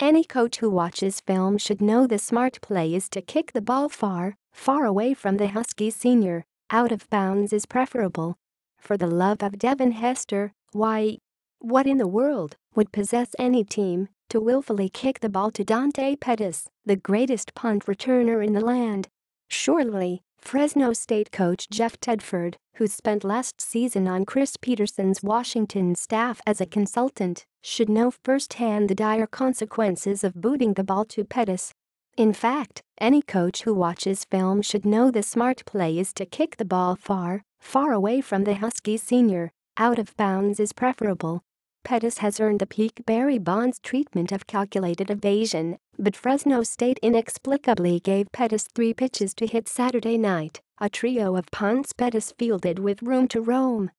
Any coach who watches film should know the smart play is to kick the ball far, far away from the Huskies senior. Out of bounds is preferable. For the love of Devin Hester, why? What in the world would possess any team to willfully kick the ball to Dante Pettis, the greatest punt returner in the land? Surely, Fresno State coach Jeff Tedford, who spent last season on Chris Peterson's Washington staff as a consultant, should know firsthand the dire consequences of booting the ball to Pettis. In fact, any coach who watches film should know the smart play is to kick the ball far, far away from the Husky senior. Out of bounds is preferable. Pettis has earned the peak Barry Bonds treatment of calculated evasion but Fresno State inexplicably gave Pettis three pitches to hit Saturday night, a trio of punts Pettis fielded with room to roam.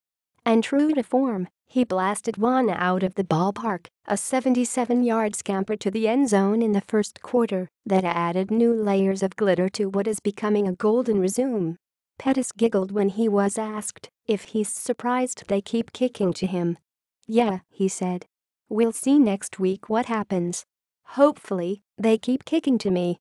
And true to form, he blasted one out of the ballpark, a 77-yard scamper to the end zone in the first quarter that added new layers of glitter to what is becoming a golden resume. Pettis giggled when he was asked if he's surprised they keep kicking to him. Yeah, he said. We'll see next week what happens. Hopefully, they keep kicking to me.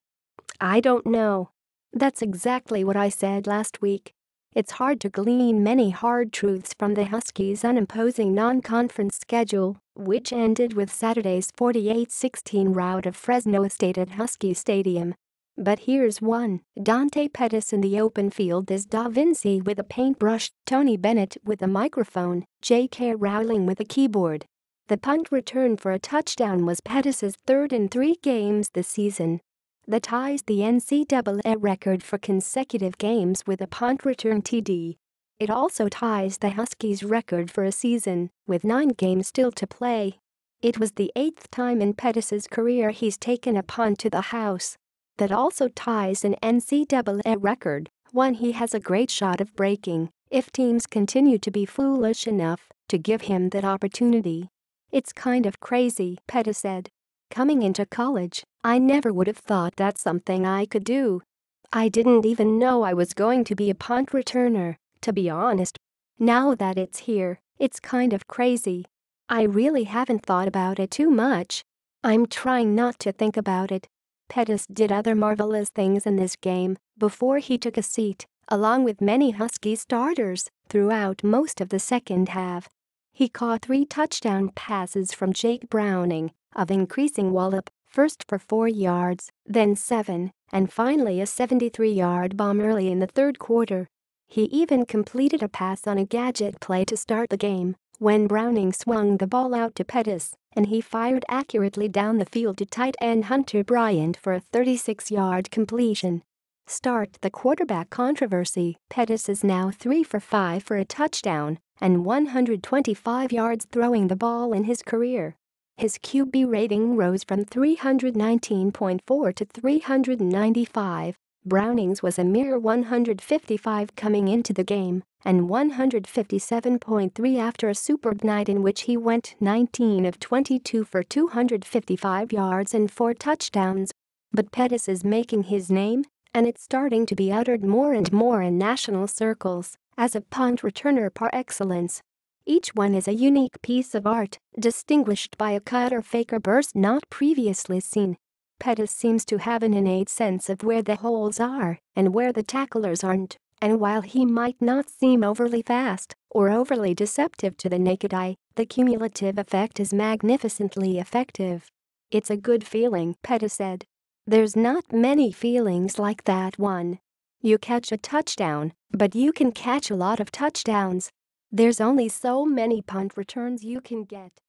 I don't know. That's exactly what I said last week. It's hard to glean many hard truths from the Huskies' unimposing non conference schedule, which ended with Saturday's 48 16 rout of Fresno State at Husky Stadium. But here's one Dante Pettis in the open field is Da Vinci with a paintbrush, Tony Bennett with a microphone, J.K. Rowling with a keyboard, the punt return for a touchdown was Pettis' third in three games this season. That ties the NCAA record for consecutive games with a punt return TD. It also ties the Huskies' record for a season, with nine games still to play. It was the eighth time in Pettis' career he's taken a punt to the house. That also ties an NCAA record, one he has a great shot of breaking, if teams continue to be foolish enough to give him that opportunity. It's kind of crazy, Petta said. Coming into college, I never would have thought that's something I could do. I didn't even know I was going to be a punt returner, to be honest. Now that it's here, it's kind of crazy. I really haven't thought about it too much. I'm trying not to think about it. Pettis did other marvelous things in this game before he took a seat, along with many Husky starters, throughout most of the second half. He caught three touchdown passes from Jake Browning, of increasing wallop, first for four yards, then seven, and finally a 73-yard bomb early in the third quarter. He even completed a pass on a gadget play to start the game when Browning swung the ball out to Pettis and he fired accurately down the field to tight end Hunter Bryant for a 36-yard completion. Start the quarterback controversy. Pettis is now 3 for 5 for a touchdown and 125 yards throwing the ball in his career. His QB rating rose from 319.4 to 395. Browning's was a mere 155 coming into the game and 157.3 after a superb night in which he went 19 of 22 for 255 yards and 4 touchdowns. But Pettis is making his name and it's starting to be uttered more and more in national circles as a punt returner par excellence. Each one is a unique piece of art, distinguished by a cut or faker burst not previously seen. Pettis seems to have an innate sense of where the holes are and where the tacklers aren't, and while he might not seem overly fast or overly deceptive to the naked eye, the cumulative effect is magnificently effective. It's a good feeling, Pettis said. There's not many feelings like that one. You catch a touchdown, but you can catch a lot of touchdowns. There's only so many punt returns you can get.